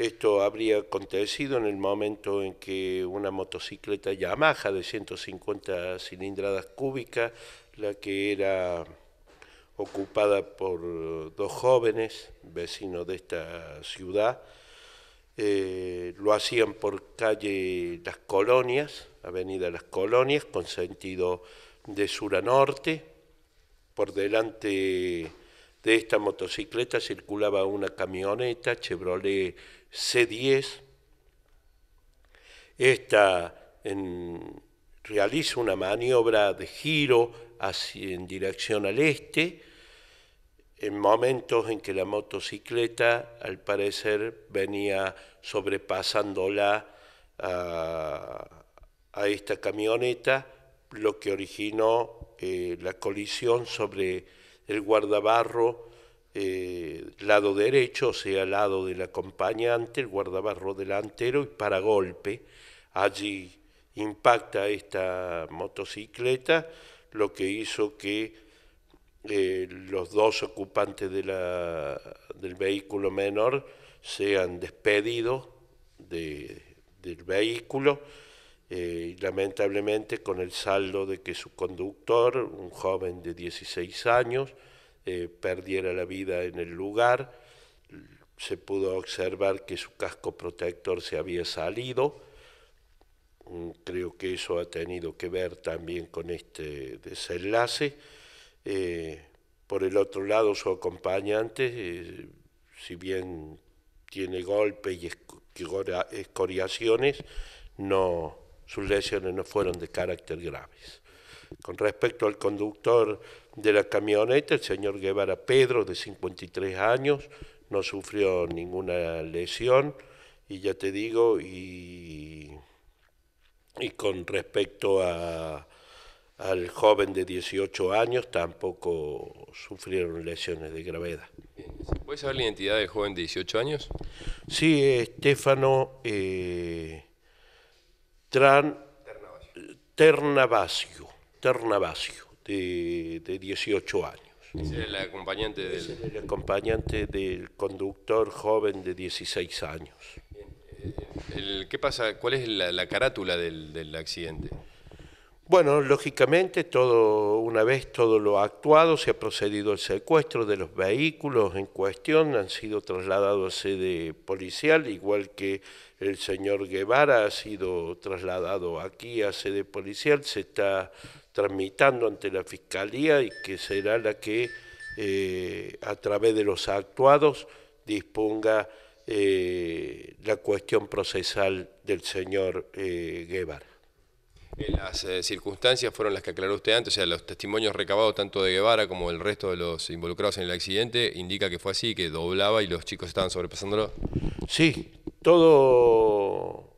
Esto habría acontecido en el momento en que una motocicleta Yamaha de 150 cilindradas cúbicas, la que era ocupada por dos jóvenes vecinos de esta ciudad, eh, lo hacían por calle Las Colonias, Avenida Las Colonias, con sentido de sur a norte, por delante de esta motocicleta circulaba una camioneta Chevrolet C10. Esta realiza una maniobra de giro hacia, en dirección al este, en momentos en que la motocicleta, al parecer, venía sobrepasándola a, a esta camioneta, lo que originó eh, la colisión sobre el guardabarro eh, lado derecho, o sea, lado del acompañante, el guardabarro delantero y para golpe. Allí impacta esta motocicleta, lo que hizo que eh, los dos ocupantes del vehículo menor sean despedidos del vehículo eh, lamentablemente con el saldo de que su conductor, un joven de 16 años, eh, perdiera la vida en el lugar. Se pudo observar que su casco protector se había salido. Mm, creo que eso ha tenido que ver también con este desenlace. Eh, por el otro lado, su acompañante, si bien tiene golpes y escoriaciones, no, sus lesiones no fueron de carácter graves. Con respecto al conductor de la camioneta, el señor Guevara Pedro, de 53 años, no sufrió ninguna lesión y ya te digo, y, y con respecto a, al joven de 18 años tampoco sufrieron lesiones de gravedad. ¿Se saber la identidad del joven de 18 años? Sí, Estefano eh, Ternavasio, Ternavasio, de, de 18 años. Es el acompañante del... acompañante del conductor joven de 16 años. Eh, ¿Qué pasa? ¿Cuál es la, carátula del, accidente? Bueno, lógicamente, todo, una vez todo lo actuado, se ha procedido al secuestro de los vehículos en cuestión, han sido trasladados a sede policial, igual que el señor Guevara ha sido trasladado aquí a sede policial, se está transmitando ante la Fiscalía y que será la que, eh, a través de los actuados, disponga eh, la cuestión procesal del señor eh, Guevara. Eh, las eh, circunstancias fueron las que aclaró usted antes, o sea, los testimonios recabados tanto de Guevara como del resto de los involucrados en el accidente indica que fue así, que doblaba y los chicos estaban sobrepasándolo. Sí, todo,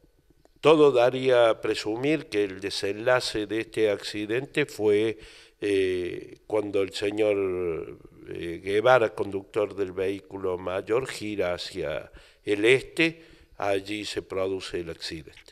todo daría a presumir que el desenlace de este accidente fue eh, cuando el señor Guevara, conductor del vehículo mayor, gira hacia el este, allí se produce el accidente.